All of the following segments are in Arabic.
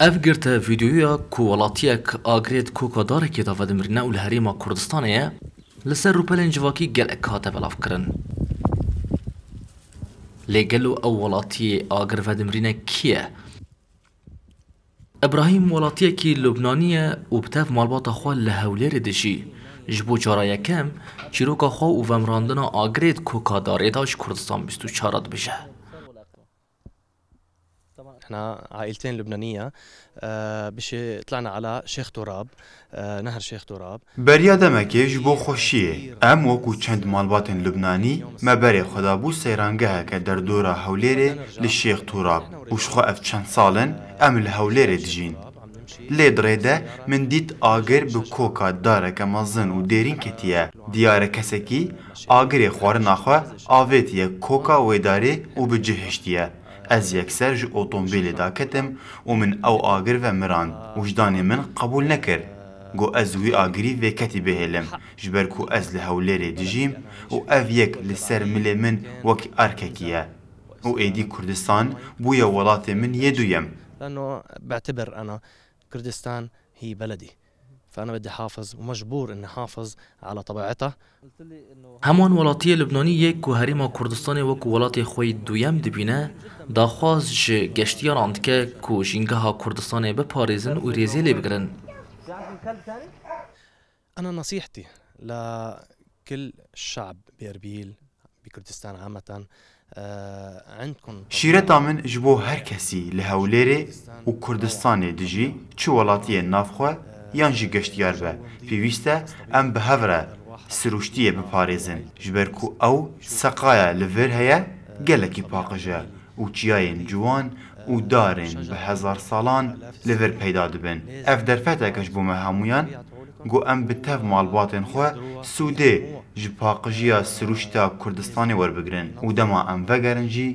Ev girte vîdyoya ku welatiyek agrêt kokadareke da vedimrîne û li herêma Kurdistanê ye, li ser rûpelên civakî gelek hate belavkirin. Lêgelo ew welatiyê agir vedimrîne kî ye? Ebrahîm welatiyekî Lubnanî ye û bi tev malbata xwe li Hewlêrê dijî. Ji bo cara yekem, çîroka xwe û vemrandina agirêt kokadarê da ji Kurdistan bîst û çara dibêje. طبعا احنا عائلتين لبنانيه آه، بش بشي طلعنا على شيخ تراب آه، نهر شيخ تراب بريا دمكي جبو خوشيه ام وكو چند مالبات لبناني ما بري خدا بو سيرانگه که در دورا هوليري لشيخ تراب وشخو اف چند سالن ام الهوليري دجين لێدڕێدە من دیت به کوکا داره که مزن و دێرین کەتیە دیارە آگر خوار نخواه آویتیه کوکا ویداره و بجهشتیە از یک سر اوتومبیل دا کتم و من او آگر و مران وجدان من قبول نکر گو از وی آگری و کتی بهلم جبرکو از لحوله ری دیجیم و او یک لسر ملی من وک ارککیه و ایدی کردستان بوی ولات من یدویم لانو بعتبر انا کردستان هی بلدی فانا بدي حافظ ومجبور اني حافظ على طبيعتها همان ولاتي لبنانی کو هریما کردستان و کو ولات خوی دویم دا خواز ج گشتیان اندكه كو جنگه ها کردستان بپارزن و ريزيلي بگرن انا نصيحتي لكل الشعب باربيل بكردستان عامه آه، عندكم شیرتا من جبو هر کسی لهولره و کردستان دجی چه ولاتی نافخه یان جی گەشتیار بە پێویستە ئەم بە هەورە سروشتیە بپارێزن ژبەر و ئەو سەقایە لەڤر هەیە گەلێکی پاقژە و چیایەن جوان و دارن بە هزار ساڵان لەڤر پەیدا دەبن ئەف دەرفەتێکەش بوومە هەمویان گو ئەم بتەف ماڵباتێن خۆ سوودێ ji paqjiya siruşta Kurdistanê werbigrin û dema em vegerin jî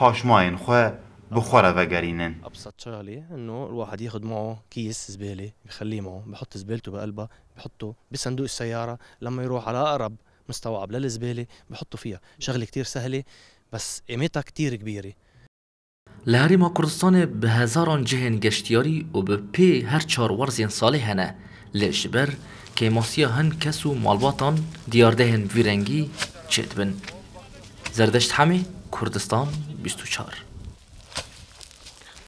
paşmayên xwe بخورة فاغارينين ابسط شغله انه الواحد ياخذ معه كيس زباله بخليه معه بحط زبالته بقلبه بحطه بصندوق السياره لما يروح على اقرب مستوعب للزباله بحطه فيها شغله كتير سهله بس قيمتها كتير كبيره لهریما ما به هزاران جهن گشتیاری و به پی هر چار ورزین ساله هنه لشبر که ماسیا هن کسو مالباتان دیارده هن ویرنگی چید بن زردشت همه کردستان 24